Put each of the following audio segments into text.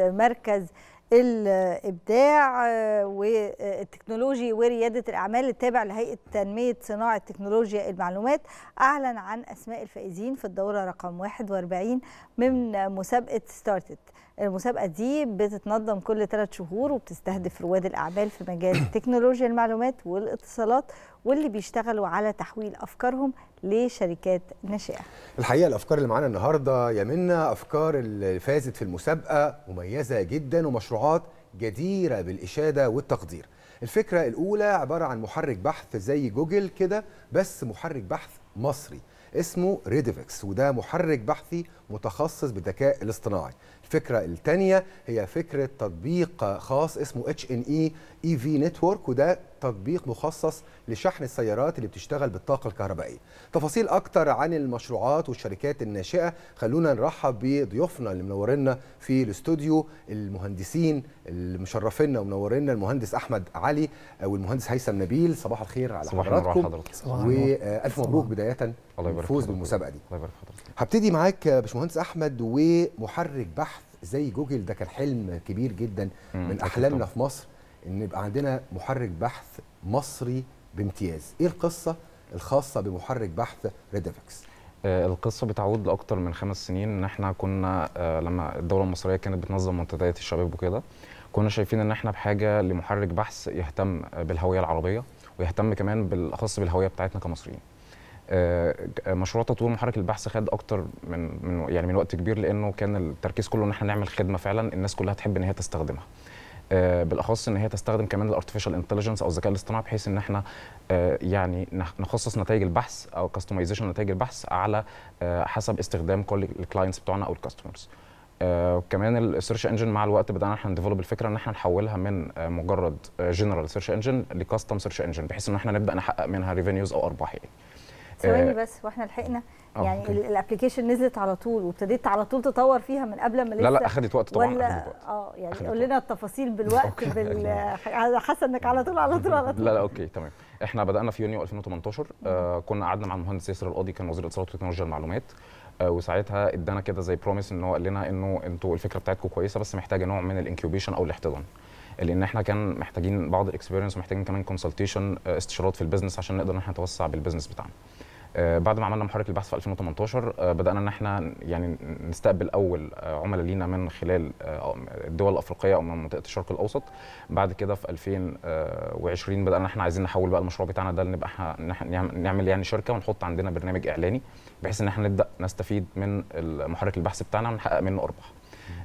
مركز الابداع آه، والتكنولوجي ورياده الاعمال التابع لهيئه تنميه صناعه تكنولوجيا المعلومات اعلن عن اسماء الفائزين في الدوره رقم 41 من مسابقه ستارتد المسابقه دي بتتنظم كل ثلاث شهور وبتستهدف رواد الاعمال في مجال تكنولوجيا المعلومات والاتصالات واللي بيشتغلوا على تحويل افكارهم لشركات ناشئه. الحقيقه الافكار اللي معانا النهارده يا منا افكار اللي فازت في المسابقه مميزه جدا ومشروعات جديره بالاشاده والتقدير. الفكره الاولى عباره عن محرك بحث زي جوجل كده بس محرك بحث مصري اسمه ريديفكس وده محرك بحثي متخصص بالذكاء الاصطناعي الفكرة الثانية هي فكرة تطبيق خاص اسمه HNE EV Network وده تطبيق مخصص لشحن السيارات اللي بتشتغل بالطاقة الكهربائية تفاصيل أكتر عن المشروعات والشركات الناشئة خلونا نرحب بضيوفنا اللي منورنا في الاستوديو المهندسين اللي مشرفينا ومنورينا المهندس أحمد علي والمهندس هيثم نبيل صباح الخير على صباح حضراتكم وألف مبروك بداية الفوز بالمسابقة دي الله يبارك هبتدي معاك باشمهندس أحمد ومحرك بحث زي جوجل ده كان حلم كبير جدا من أحلامنا في مصر ان يبقى عندنا محرك بحث مصري بامتياز ايه القصه الخاصه بمحرك بحث ريدفكس آه، القصه بتعود لاكتر من خمس سنين ان احنا كنا آه، لما الدوله المصريه كانت بتنظم منتديات الشباب وكده كنا شايفين ان احنا بحاجه لمحرك بحث يهتم بالهويه العربيه ويهتم كمان بالاخص بالهويه بتاعتنا كمصريين آه، مشروع تطوير محرك البحث خد اكتر من من يعني من وقت كبير لانه كان التركيز كله ان احنا نعمل خدمه فعلا الناس كلها تحب ان هي تستخدمها آه، بالاخص ان هي تستخدم كمان الارتفيشال انتليجنس او الذكاء الاصطناعي بحيث ان احنا آه، يعني نخصص نتائج البحث او كاستمايزيشن نتائج البحث على آه، حسب استخدام كل الكلاينتس بتوعنا او الكاستمرز وكمان كمان السيرش انجن مع الوقت بدانا احنا نديفلوب الفكره ان احنا نحولها من مجرد جنرال سيرش انجن لكاستم سيرش انجن بحيث ان احنا نبدا نحقق منها ريفينيوز او ارباح يعني ثواني آه، بس واحنا لحقنا آه، يعني الابلكيشن نزلت على طول وابتديت على طول تطور فيها من قبل ما لسه لا لا اخذت وقت طبعا ولا اه يعني قول لنا التفاصيل بالوقت بال يعني حاسه انك على طول على طول على طول لا لا اوكي تمام احنا بدانا في يونيو 2018 آه كنا قعدنا مع المهندس ياسر القاضي كان وزير الاتصالات وتكنولوجيا المعلومات آه وساعتها ادانا كده زي بروميس ان هو قال لنا انه انتوا الفكره بتاعتكم كويسه بس محتاجه نوع من الانكيوبيشن او الاحتضان لان احنا كان محتاجين بعض الاكسبيرينس ومحتاجين كمان كونسلتيشن آه، استشارات في البيزنس عشان نقدر ان احنا نتوسع بالبيزنس بتاعنا آه، بعد ما عملنا محرك البحث في 2018 آه، بدانا ان احنا يعني نستقبل اول عملاء لينا من خلال آه، الدول الافريقيه او من منطقه الشرق الاوسط بعد كده في 2020 بدانا ان احنا عايزين نحول بقى المشروع بتاعنا ده نبقى نعم-، نعمل يعني شركه ونحط عندنا برنامج اعلاني بحيث ان احنا نبدا نستفيد من محرك البحث بتاعنا ونحقق منه ارباح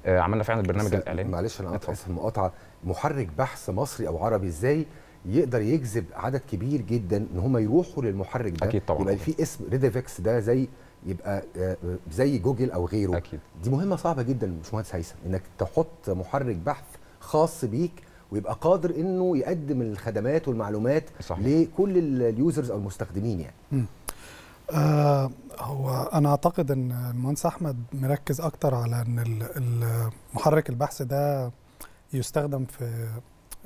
عملنا فعلا البرنامج الاعلاني معلش انا اسف المقاطعه محرك بحث مصري او عربي ازاي يقدر يجذب عدد كبير جدا ان هم يروحوا للمحرك ده اكيد طبعا يبقى في اسم ريديفكس ده زي يبقى آه، زي جوجل او غيره أكيد. دي مهمه صعبه جدا باشمهندس هيثم انك تحط محرك بحث خاص بيك ويبقى قادر انه يقدم الخدمات والمعلومات صحيح. لكل اليوزرز او المستخدمين يعني آه هو انا اعتقد ان المهندس احمد مركز اكتر على ان المحرك البحث ده يستخدم في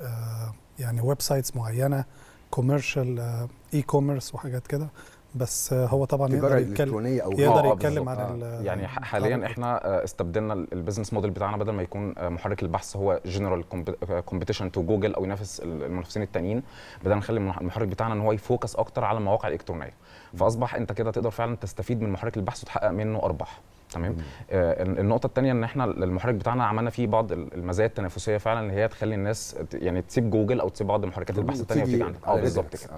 آه يعني ويب سايتس معينه كوميرشال اي كوميرس وحاجات كده بس آه، هو طبعا يقدر يتكلم أو يقدر آه، يتكلم عن آه، يعني حاليا احنا استبدلنا البيزنس موديل بتاعنا بدل ما يكون محرك البحث هو جنرال كومبيتيشن تو جوجل او ينافس المنافسين التانيين بدأنا نخلي المحرك بتاعنا ان هو يفوكس اكتر على المواقع الالكترونيه فاصبح انت كده تقدر فعلا تستفيد من محرك البحث وتحقق منه ارباح تمام آه النقطه الثانيه ان احنا المحرك بتاعنا عملنا فيه بعض المزايا التنافسيه فعلا اللي هي تخلي الناس يعني تسيب جوجل او تسيب بعض محركات البحث الثانيه وتيجي عندك اه بالظبط كده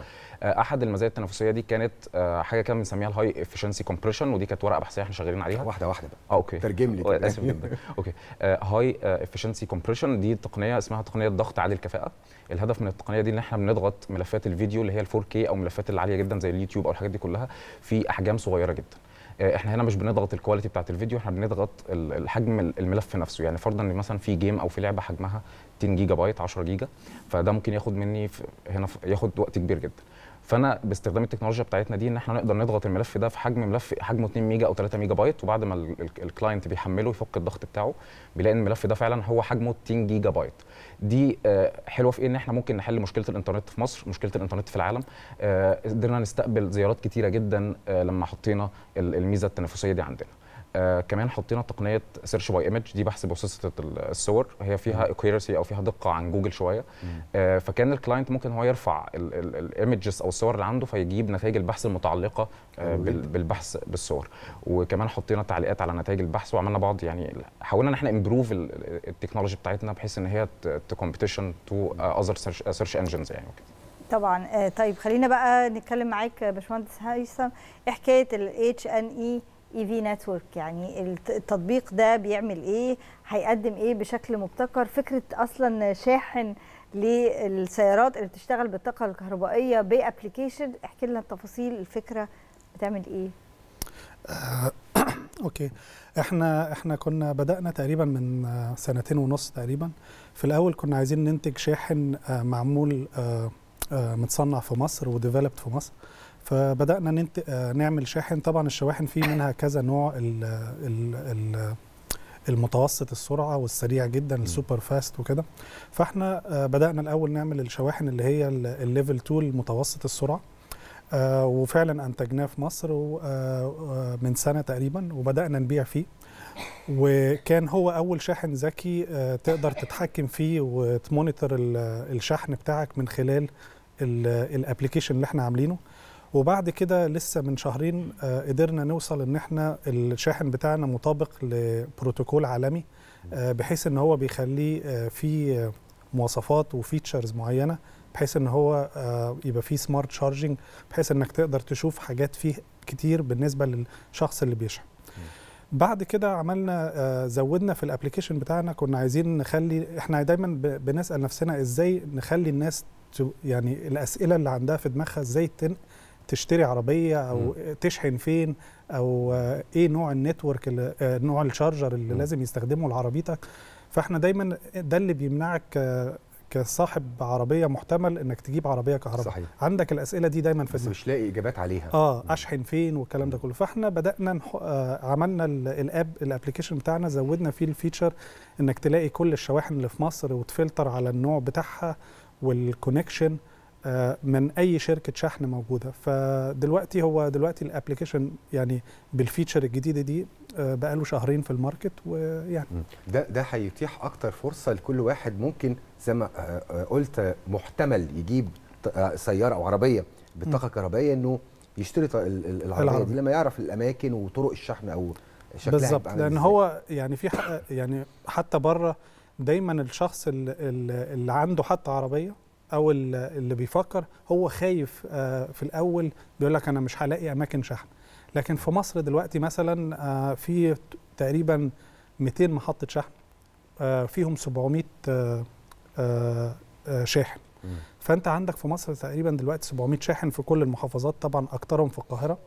آه احد المزايا التنافسيه دي كانت آه حاجه كان بنسميها الهاي افشنسي كومبريشن ودي كانت ورقه بحثيه احنا شغالين عليها واحده واحده بقى اه اوكي ترجم لي كده آه، اسف جدا اوكي هاي افشنسي كومبريشن دي تقنيه اسمها تقنيه ضغط عالي الكفاءه الهدف من التقنيه دي ان احنا بنضغط ملفات الفيديو اللي هي ال 4K او ملفات العاليه جدا زي اليوتيوب او الحاجات دي كلها في احجام صغيره جدا آه، احنا هنا مش بنضغط الكواليتي بتاعت الفيديو احنا بنضغط الحجم الملف نفسه يعني فرضا ان مثلا في جيم او في لعبه حجمها 10 جيجا بايت 10 جيجا فده ممكن ياخد مني هنا ياخد وقت كبير جدا فانا باستخدام التكنولوجيا بتاعتنا دي ان احنا نقدر نضغط الملف ده في حجم ملف حجمه 2 ميجا او 3 ميجا بايت وبعد ما الكلاينت بيحمله يفك الضغط بتاعه بيلاقي ان الملف ده فعلا هو حجمه 10 جيجا بايت دي آه، حلوه في ايه ان احنا ممكن نحل مشكله الانترنت في مصر مشكله الانترنت في العالم آه، قدرنا نستقبل زيارات كتيره جدا آه، لما حطينا الميزه التنافسيه دي عندنا آه كمان حطينا تقنيه سيرش باي ايمج دي بحث بوسيطه الصور هي فيها اكيرسي او فيها دقه عن جوجل شويه آه فكان الكلاينت ممكن هو يرفع الايمجز او الصور اللي عنده فيجيب نتائج البحث المتعلقه آه بالبحث بالصور وكمان حطينا تعليقات على نتائج البحث وعملنا بعض يعني حاولنا ان احنا امبروف التكنولوجي بتاعتنا بحيث ان هي تكومبيتيشن تو اذر سيرش انجنز يعني وكده طبعا آه، طيب خلينا بقى نتكلم معاك باشمهندس هيثم ايه حكايه الاتش ان اي اي في نتورك يعني التطبيق ده بيعمل ايه هيقدم ايه بشكل مبتكر فكره اصلا شاحن للسيارات اللي بتشتغل بالطاقه الكهربائيه بابلكيشن احكي لنا التفاصيل الفكره بتعمل ايه آه، اوكي احنا احنا كنا بدانا تقريبا من آه، سنتين ونص تقريبا في الاول كنا عايزين ننتج شاحن آه، معمول متصنع في مصر وديفلوبد في مصر فبدانا ننت... آه، نعمل شاحن طبعا الشواحن فيه منها كذا نوع ال ال ال المتوسط السرعه والسريع جدا السوبر فاست وكده فاحنا آه، بدانا الاول نعمل الشواحن اللي هي الليفل 2 المتوسط السرعه آه، وفعلا انتجناه في مصر من سنه تقريبا وبدانا نبيع فيه وكان هو اول شاحن ذكي تقدر تتحكم فيه وتمونيتور الشحن بتاعك من خلال الابلكيشن اللي احنا عاملينه وبعد كده لسه من شهرين آه، قدرنا نوصل ان احنا الشاحن بتاعنا مطابق لبروتوكول عالمي آه، بحيث ان هو بيخليه آه، في مواصفات وفيتشرز معينه بحيث ان هو يبقى فيه سمارت شارجنج بحيث انك تقدر تشوف حاجات فيه كتير بالنسبه للشخص اللي بيشحن بعد كده عملنا زودنا في الابلكيشن بتاعنا كنا عايزين نخلي احنا دايما بنسال نفسنا ازاي نخلي الناس يعني الاسئله اللي عندها في دماغها ازاي تنقل تشتري عربيه او م. تشحن فين او آه، ايه نوع النتورك اللي آه، نوع الشارجر اللي م. لازم يستخدمه لعربيتك فاحنا دايما ده اللي بيمنعك آه، كصاحب عربيه محتمل انك تجيب عربيه كهرباء صحيح. عندك الاسئله دي دايما في بس مش لاقي اجابات عليها اه اشحن فين والكلام ده كله فاحنا بدانا عملنا الاب الابلكيشن بتاعنا زودنا فيه الفيتشر انك تلاقي كل الشواحن اللي في مصر وتفلتر على النوع بتاعها والكونكشن آه، من اي شركه شحن موجوده فدلوقتي هو دلوقتي الابلكيشن يعني بالفيتشر الجديده دي آه، بقى له شهرين في الماركت ويعني ده ده هيتيح اكتر فرصه لكل واحد ممكن زي ما آه، قلت محتمل يجيب سياره او عربيه بالطاقه الكهربائيه انه يشتري العربيه دي لما يعرف الاماكن وطرق الشحن او شكلها بالظبط لان هو يعني في يعني حتى بره دايما الشخص اللي, اللي عنده حتى عربيه او اللي بيفكر هو خايف آه، في الاول بيقول لك انا مش هلاقي اماكن شحن لكن في مصر دلوقتي مثلا آه، في تقريبا 200 محطه شحن آه، فيهم 700 شاحن فانت عندك في مصر تقريبا دلوقتي 700 شاحن في كل المحافظات طبعا اكثرهم في القاهره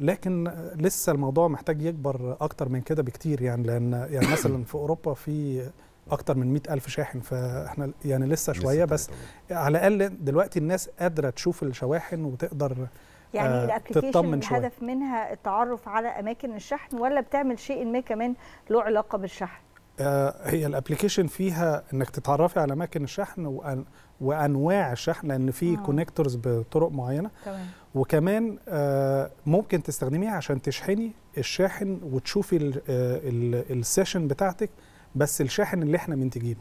لكن لسه الموضوع محتاج يكبر اكتر من كده بكتير يعني لان يعني مثلا في اوروبا في اكتر من 100 الف شاحن فاحنا يعني لسه شويه بس على الاقل دلوقتي الناس قادره تشوف الشواحن وتقدر يعني آه الابلكيشن الهدف منها التعرف على اماكن الشحن ولا بتعمل شيء ما كمان له علاقه بالشحن آه هي الابلكيشن فيها انك تتعرفي على اماكن الشحن وأن وانواع الشحن لان في كونكتورز آه. بطرق معينه تمام. وكمان آه ممكن تستخدميها عشان تشحني الشاحن وتشوفي السيشن آه، بتاعتك بس الشاحن اللي احنا منتجينه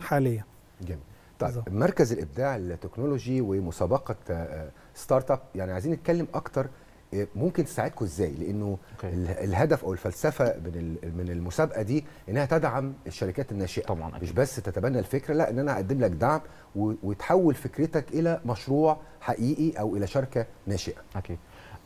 حاليا جميل طيب بالزبط. مركز الابداع التكنولوجي ومسابقه آه، ستارت اب يعني عايزين نتكلم اكتر آه، ممكن تساعدكم ازاي لانه okay. الهدف او الفلسفه من من المسابقه دي انها تدعم الشركات الناشئه طبعا أكيد. مش بس تتبنى الفكره لا ان انا اقدم لك دعم وتحول فكرتك الى مشروع حقيقي او الى شركه ناشئه اكيد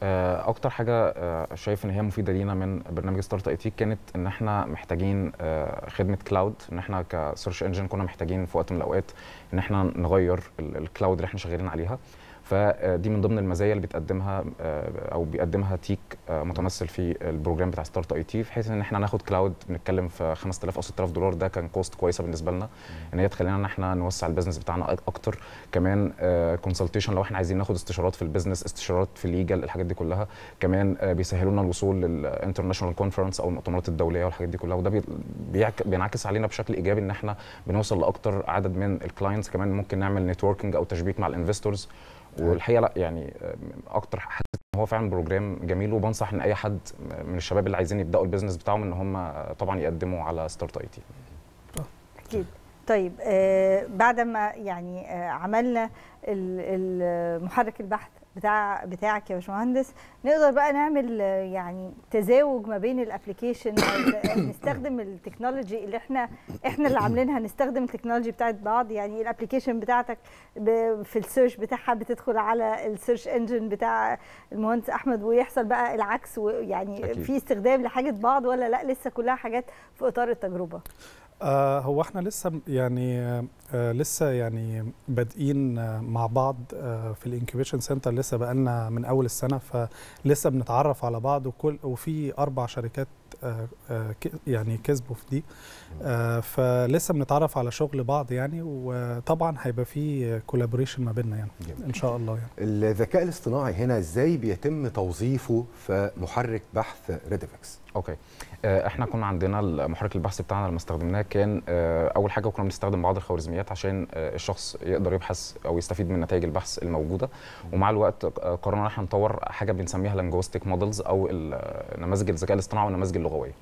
آه، اكتر حاجه آه، شايف ان هي مفيده لينا من برنامج ستارت اي تي كانت ان احنا محتاجين آه، خدمه كلاود ان احنا كسيرش انجن كنا محتاجين في وقت من الاوقات ان احنا نغير الكلاود اللي احنا شغالين عليها فدي من ضمن المزايا اللي بتقدمها آه، او بيقدمها تيك آه، متمثل في البروجرام بتاع ستارت اي تي بحيث ان احنا ناخد كلاود بنتكلم في 5000 او 6000 دولار ده كان كوست كويسه بالنسبه لنا ان هي تخلينا ان احنا نوسع البيزنس بتاعنا اكتر كمان كونسلتيشن آه، لو احنا عايزين ناخد استشارات في البيزنس استشارات في الليجل الحاجات دي كلها كمان بيسهلوا لنا الوصول للانترناشونال كونفرنس او المؤتمرات الدوليه والحاجات دي كلها وده بينعكس علينا بشكل ايجابي ان احنا بنوصل لاكتر عدد من الكلاينتس كمان ممكن نعمل نتوركينج او تشبيك مع الانفستورز يعني. والحقيقه لا يعني اكتر حاسس ان هو فعلا بروجرام جميل وبنصح ان اي حد من الشباب اللي عايزين يبداوا البيزنس بتاعهم ان هم طبعا يقدموا على ستارت اي تي اكيد طيب آه بعد ما يعني آه عملنا محرك البحث بتاع بتاعك يا باشمهندس نقدر بقى نعمل آه، يعني تزاوج ما بين الابلكيشن آه، نستخدم التكنولوجي اللي احنا احنا اللي عاملينها نستخدم التكنولوجي بتاعت بعض يعني الابلكيشن بتاعتك في السيرش بتاعها بتدخل على السيرش انجن بتاع المهندس احمد ويحصل بقى العكس ويعني في استخدام لحاجه بعض ولا لا لسه كلها حاجات في اطار التجربه آه، هو احنا لسه يعني آه، لسه يعني بادئين آه، مع بعض في الانكيبيشن سنتر لسه بقالنا من اول السنه فلسه بنتعرف على بعض وكل وفي اربع شركات آه، آه، يعني كسبه في دي آه، فلسه بنتعرف على شغل بعض يعني وطبعا هيبقى في كولابوريشن ما بيننا يعني جميل. ان شاء الله يعني الذكاء الاصطناعي هنا ازاي بيتم توظيفه في محرك بحث ريدفكس اوكي احنا كنا عندنا محرك البحث بتاعنا لما استخدمناه كان اول حاجه كنا بنستخدم بعض الخوارزميات عشان الشخص يقدر يبحث او يستفيد من نتائج البحث الموجوده ومع الوقت قررنا ان احنا نطور حاجه بنسميها لانجوستيك مودلز او نماذج الذكاء الاصطناعي ونماذج اللغويه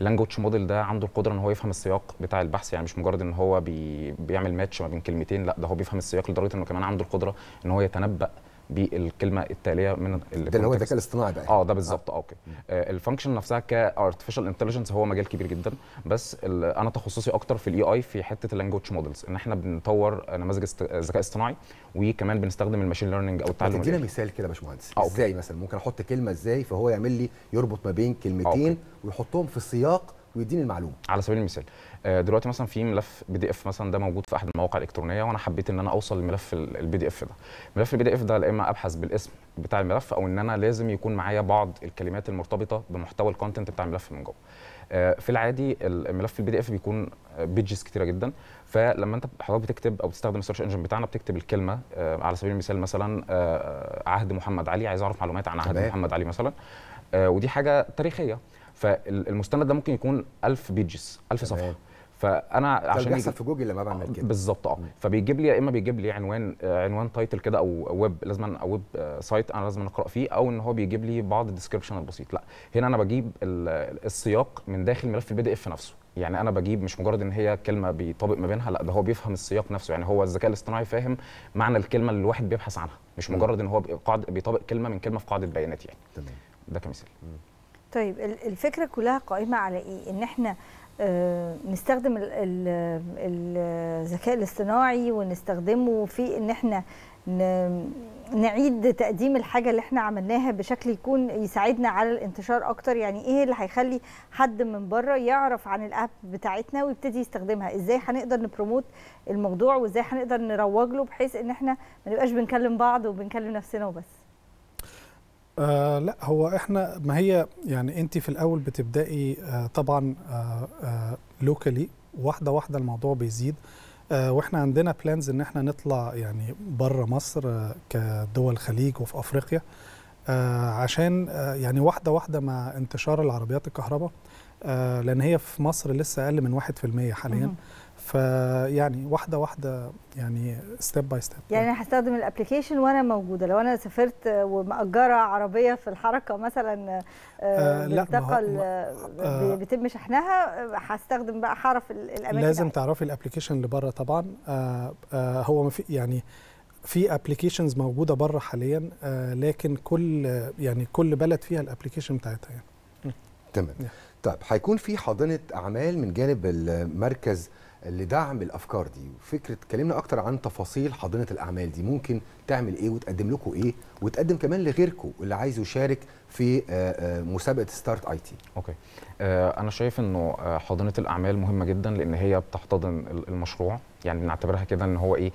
اللانجوج موديل ده عنده القدره ان هو يفهم السياق بتاع البحث يعني مش مجرد ان هو بي... بيعمل ماتش ما بين كلمتين لا ده هو بيفهم السياق لدرجه انه كمان عنده القدره ان هو يتنبأ بالكلمه التاليه من ده اللي هو الذكاء الاصطناعي بقى اه ده آه. بالظبط اه اوكي آه الفانكشن نفسها كارتفيشال انتليجنس هو مجال كبير جدا بس انا تخصصي اكتر في الاي اي في حته اللانجوج مودلز ان احنا بنطور آه، نماذج آه، ذكاء است... وكمان بنستخدم الماشين ليرنينج او التعلم تدينا مثال كده يا باشمهندس ازاي مثلا ممكن احط كلمه ازاي فهو يعمل لي يربط ما بين كلمتين ويحطهم في السياق ويديني المعلومه على سبيل المثال آه، دلوقتي مثلا في ملف بي دي اف مثلا ده موجود في احد المواقع الالكترونيه وانا حبيت ان انا اوصل لملف البي دي اف ده ملف البي دي اف ده يا اما ابحث بالاسم بتاع الملف او ان انا لازم يكون معايا بعض الكلمات المرتبطه بمحتوى الكونتنت بتاع الملف من جوه آه، في العادي الملف البي دي اف بيكون بيجز كتيره جدا فلما انت حضرتك بتكتب او بتستخدم السيرش انجن بتاعنا بتكتب الكلمه آه، على سبيل المثال مثلا عهد محمد علي عايز اعرف معلومات عن عهد محمد علي مثلا ودي حاجه تاريخيه فالمستند ده ممكن يكون 1000 بيجز 1000 صفحه فانا عشان بيحصل في جوجل لما بعمل كده بالظبط اه فبيجيب لي يا اما بيجيب لي عنوان آه، عنوان تايتل كده او ويب لازم ويب سايت انا لازم اقرا فيه او ان هو بيجيب لي بعض الديسكربشن البسيط لا هنا انا بجيب السياق من داخل ملف البي دي اف نفسه يعني انا بجيب مش مجرد ان هي كلمه بيطابق ما بينها لا ده هو بيفهم السياق نفسه يعني هو الذكاء الاصطناعي فاهم معنى الكلمه اللي الواحد بيبحث عنها مش مجرد ان هو بيطابق كلمه من كلمه في قاعده بيانات يعني تمام ده كمثال طيب الفكره كلها قائمه على ايه ان احنا آه، نستخدم الذكاء الاصطناعي ونستخدمه في ان احنا نعيد تقديم الحاجه اللي احنا عملناها بشكل يكون يساعدنا على الانتشار اكتر يعني ايه اللي هيخلي حد من بره يعرف عن الاب بتاعتنا ويبتدي يستخدمها ازاي هنقدر نبروموت الموضوع وازاي هنقدر نروج له بحيث ان احنا ما نبقاش بنكلم بعض وبنكلم نفسنا وبس آه لا هو احنا ما هي يعني انت في الاول بتبداي آه طبعا آه آه لوكالي واحده واحده الموضوع بيزيد آه واحنا عندنا بلانز ان احنا نطلع يعني بره مصر آه كدول الخليج وفي افريقيا آه عشان آه يعني واحده واحده مع انتشار العربيات الكهرباء آه لان هي في مصر لسه اقل من 1% حاليا فيعني واحده واحده يعني ستيب باي ستيب يعني انا هستخدم الابلكيشن وانا موجوده لو انا سافرت ومأجره عربيه في الحركه مثلا بتنتقل آه، آه، آه، بيتم شحنها هستخدم بقى هعرف الاماكن لازم تعرفي الابلكيشن اللي بره طبعا هو ما هو يعني في ابلكيشنز موجوده بره حاليا لكن كل يعني كل بلد فيها الابلكيشن بتاعتها يعني تمام طيب هيكون في حاضنه اعمال من جانب المركز لدعم الافكار دي وفكره اتكلمنا اكتر عن تفاصيل حاضنه الاعمال دي ممكن تعمل ايه وتقدم لكم ايه وتقدم كمان لغيركم اللي عايز يشارك في آه، آه، مسابقه ستارت اي تي اوكي آه، انا شايف انه حاضنه الاعمال مهمه جدا لان هي بتحتضن المشروع يعني بنعتبرها كده ان هو ايه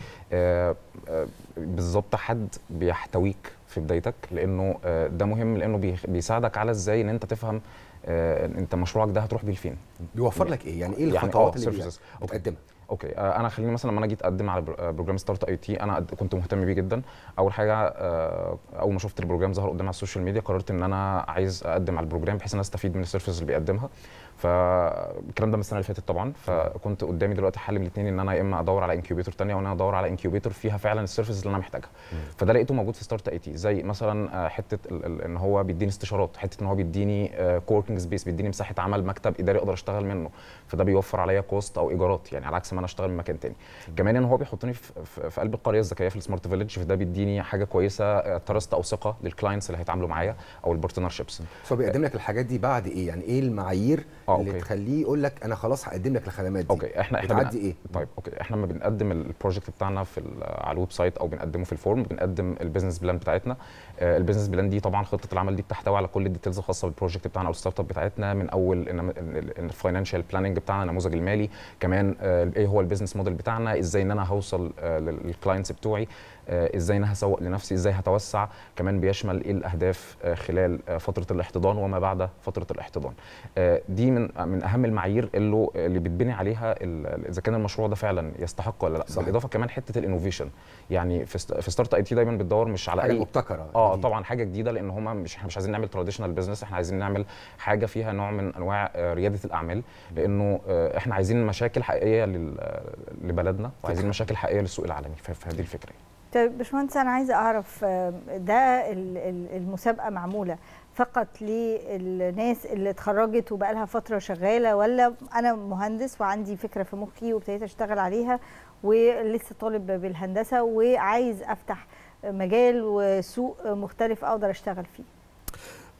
بالظبط حد بيحتويك في بدايتك لانه ده مهم لانه بيساعدك على ازاي ان انت تفهم آه، انت مشروعك ده هتروح بيه لفين بيوفر لك ايه يعني ايه يعني الخطوات يعني اللي بتقدمها اوكي آه، انا خليني مثلا لما انا جيت اقدم على آه، بروجرام ستارت اي تي انا كنت مهتم بيه جدا اول حاجه آه، اول ما شفت البروجرام ظهر قدامي على السوشيال ميديا قررت ان انا عايز اقدم على البروجرام بحيث ان انا استفيد من السيرفيس اللي بيقدمها فالكلام ده من السنه اللي فاتت طبعا فكنت قدامي دلوقتي حل من الاثنين ان انا يا اما ادور على انكيوبيتور ثانيه او ان انا ادور على انكيوبيتور فيها فعلا السيرفيس اللي انا محتاجها فده لقيته موجود في ستارت اي تي زي مثلا حته ان هو بيديني استشارات حته ان هو بيديني كوركينج سبيس بيديني مساحه عمل مكتب اداري اقدر اشتغل منه فده بيوفر عليا كوست او ايجارات يعني على عكس انا اشتغل من مكان تاني كمان ان يعني هو بيحطني في, في قلب القريه الذكيه في السمارت فيلج فده بيديني حاجه كويسه ترست آه، او ثقه للكلاينتس اللي هيتعاملوا معايا او البارتنر شيبس فبيقدم لك الحاجات دي بعد ايه يعني ايه المعايير آه اللي تخليه يقول لك انا خلاص هقدم لك الخدمات دي اوكي احنا احنا بنقدم ايه طيب اوكي احنا لما بنقدم البروجكت بتاعنا في على الويب سايت او بنقدمه في الفورم بنقدم البيزنس بلان بتاعتنا آه، البيزنس بلان دي طبعا خطه العمل دي بتحتوي على كل الديتيلز الخاصه بالبروجكت بتاعنا او الستارت اب بتاعتنا من اول الفاينانشال بلاننج بتاعنا النموذج المالي كمان ايه هو البيزنس موديل بتاعنا ازاي ان انا هوصل آه، للكلاينتس بتوعي آه، ازاي انا هسوق لنفسي ازاي هتوسع كمان بيشمل ايه الاهداف آه، خلال آه، فتره الاحتضان وما بعد فتره الاحتضان دي من من اهم المعايير اللي اللي بتبني عليها اذا كان المشروع ده فعلا يستحق ولا لا صح. بالاضافه كمان حته الانوفيشن يعني في ستارت اي تي دايما بتدور مش على حاجة اي مبتكره اه جديد. طبعا حاجه جديده لان هما مش احنا مش عايزين نعمل تراديشنال بزنس احنا عايزين نعمل حاجه فيها نوع من انواع رياده الاعمال لانه احنا عايزين مشاكل حقيقيه لبلدنا وعايزين مشاكل حقيقيه للسوق العالمي فهذه الفكره طيب باشمهندس انا عايزه اعرف آه، ده المسابقه معموله فقط للناس اللي اتخرجت وبقى لها فتره شغاله ولا انا مهندس وعندي فكره في مخي وابتديت اشتغل عليها ولسه طالب بالهندسه وعايز افتح مجال وسوق مختلف اقدر اشتغل فيه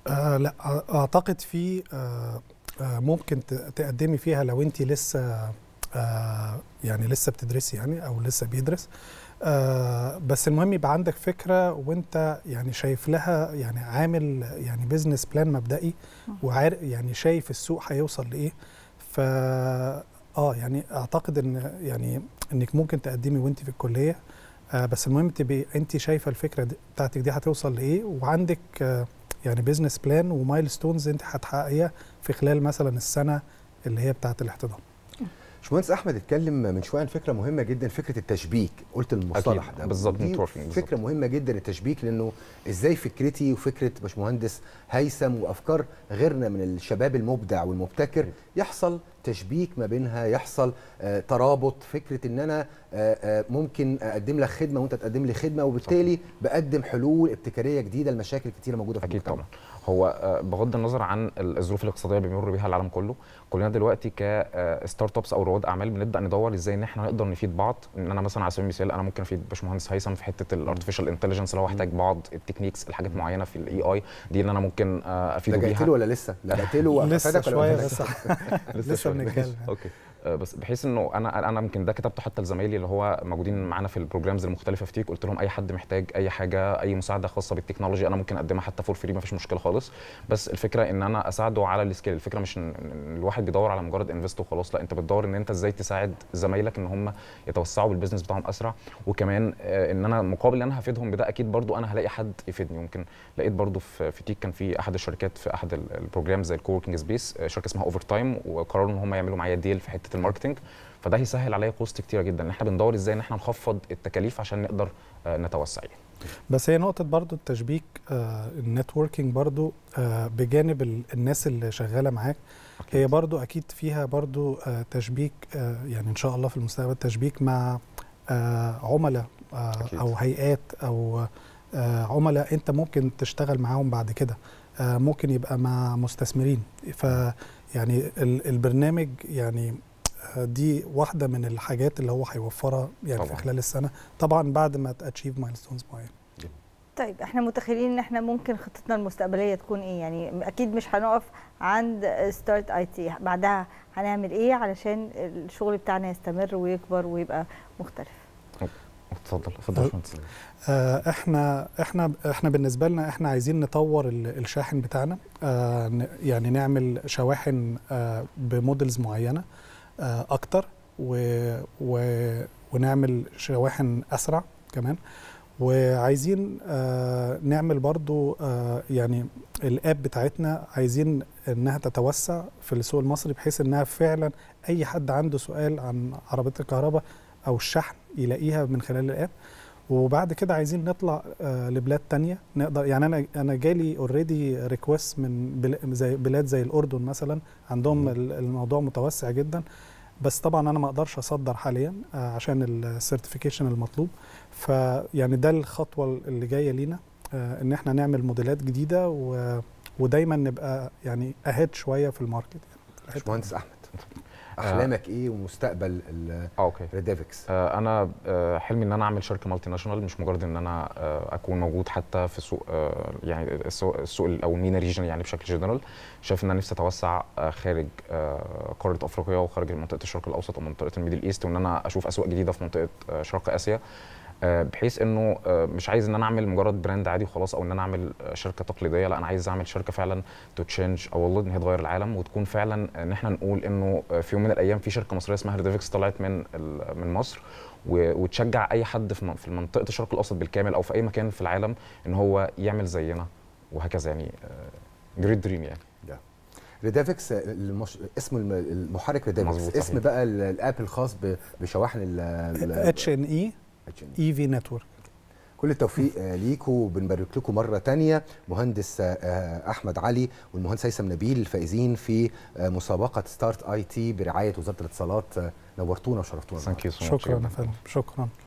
آه لا اعتقد في آه, آه، ممكن تقدمي فيها لو انت لسه آه يعني لسه بتدرسي يعني او لسه بيدرس آه بس المهم يبقى عندك فكره وانت يعني شايف لها يعني عامل يعني بزنس بلان مبدئي وعارف يعني شايف السوق هيوصل لايه ف اه يعني اعتقد ان يعني انك ممكن تقدمي وانت في الكليه آه بس المهم تبقي انت شايفه الفكره دي بتاعتك دي هتوصل لايه وعندك آه يعني بزنس بلان ومايل ستونز انت هتحققيها في خلال مثلا السنه اللي هي بتاعه الاحتضان باشمهندس احمد اتكلم من شويه عن فكره مهمه جدا فكره التشبيك قلت المصطلح ده بالظبط فكره مهمه جدا التشبيك لانه ازاي فكرتي وفكره باشمهندس هيثم وافكار غيرنا من الشباب المبدع والمبتكر يحصل تشبيك ما بينها يحصل آه، ترابط فكره ان انا آه، آه، ممكن اقدم لك خدمه وانت تقدم لي خدمه وبالتالي بقدم حلول ابتكاريه جديده لمشاكل كتيره موجوده في اكيد المجتمع. طبعا هو آه، بغض النظر عن الظروف الاقتصاديه اللي بيمر بيها العالم كله كلنا دلوقتي كستارت ابس آه، او رواد اعمال بنبدا ندور ازاي ان احنا نقدر نفيد بعض ان انا مثلا على سبيل المثال انا ممكن افيد باشمهندس هيثم في حته الارتفيشال انتليجنس لو احتاج بعض التكنيكس الحاجات معينه في الاي اي دي اللي انا ممكن آه، افيده بيها لجأت له ولا لسه؟ لجأت له لسه شويه لسه بنتكلم اوكي آه، بس بحيث انه انا انا يمكن ده كتبته حتى لزمايلي اللي هو موجودين معانا في البروجرامز المختلفه في تيك قلت لهم اي حد محتاج اي حاجه اي مساعده خاصه بالتكنولوجي انا ممكن اقدمها حتى فور فري ما فيش مشكله خالص بس الفكره ان انا اساعده على السكيل الفكره مش ان الواحد بيدور على مجرد انفست وخلاص لا انت بتدور ان انت ازاي تساعد زمايلك ان هم يتوسعوا بالبزنس بتاعهم اسرع وكمان آه، ان انا مقابل ان انا هفيدهم بده اكيد برضو انا هلاقي حد يفيدني ممكن لقيت برضو في, في تيك كان في احد الشركات في احد البروجرامز زي الكووركينج سبيس شركه اسمها اوفر تايم وقرروا ان هم يعملوا معايا ديل في حته حته الماركتنج فده هيسهل عليا كوست كتيره جدا ان احنا بندور ازاي ان احنا نخفض التكاليف عشان نقدر آه، نتوسع يعني. بس هي نقطة برضو التشبيك آه، النتوركينج برضو آه، بجانب الناس اللي شغالة معاك هي برضو أكيد فيها برضو تشبيك يعني إن شاء الله في المستقبل تشبيك مع عملاء أو هيئات أو عملاء أنت ممكن تشتغل معاهم بعد كده ممكن يبقى مع مستثمرين ف يعني البرنامج يعني دي واحده من الحاجات اللي هو هيوفرها يعني طبعا. في خلال السنه طبعا بعد ما تاتشيف مايلستونز معينه طيب احنا متخيلين ان احنا ممكن خطتنا المستقبليه تكون ايه يعني اكيد مش هنقف عند ستارت اي تي بعدها هنعمل ايه علشان الشغل بتاعنا يستمر ويكبر ويبقى مختلف اتفضل اتفضل أه، آه، احنا احنا احنا بالنسبه لنا احنا عايزين نطور الشاحن بتاعنا آه، يعني نعمل شواحن بمودلز معينه آه، اكتر و... و... ونعمل شواحن اسرع كمان وعايزين آه، نعمل برضو آه، يعني الاب بتاعتنا عايزين انها تتوسع في السوق المصري بحيث انها فعلا اي حد عنده سؤال عن عربيه الكهرباء او الشحن يلاقيها من خلال الاب وبعد كده عايزين نطلع آه، لبلاد تانية نقدر يعني انا انا جالي اوريدي ريكوست من زي بلاد زي الاردن مثلا عندهم الموضوع متوسع جدا بس طبعا انا ما اقدرش اصدر حاليا آه، عشان السيرتيفيكيشن المطلوب فيعني ده الخطوه اللي جايه لينا آه، ان احنا نعمل موديلات جديده ودايما نبقى يعني اهيد شويه في الماركت يعني باشمهندس احمد آه. احلامك آه. ايه ومستقبل ريديفكس آه،, آه انا آه، حلمي ان انا اعمل شركه مالتي ناشونال مش مجرد ان انا اكون موجود حتى في سوق يعني السوق او المينا ريجن يعني بشكل جنرال شايف ان انا نفسي اتوسع خارج قاره افريقيا وخارج منطقه الشرق الاوسط ومنطقه الميدل ايست وان انا اشوف اسواق جديده في منطقه شرق اسيا آه، بحيث انه آه، مش عايز ان انا اعمل مجرد براند عادي وخلاص او ان انا اعمل آه، شركه تقليديه لا انا عايز اعمل شركه فعلا تو تشينج او والله ان هي تغير العالم وتكون فعلا ان احنا نقول انه في يوم من الايام في شركه مصريه اسمها هيرديفكس طلعت من من مصر وتشجع اي حد في منطقه الشرق الاوسط بالكامل او في اي مكان في العالم ان هو يعمل زينا وهكذا يعني جريت دريم يعني ريدافكس المش... اسم المحرك ريدافكس اسم بقى الاب الخاص بشواحن ال اتش ان اي اي في نتورك كل التوفيق آه، ليكوا وبنبارك لكم مره تانية مهندس آه، آه، احمد علي والمهندس هيثم نبيل الفائزين في مسابقه ستارت اي تي برعايه وزاره الاتصالات نورتونا وشرفتونا شكرا يا فندم شكرا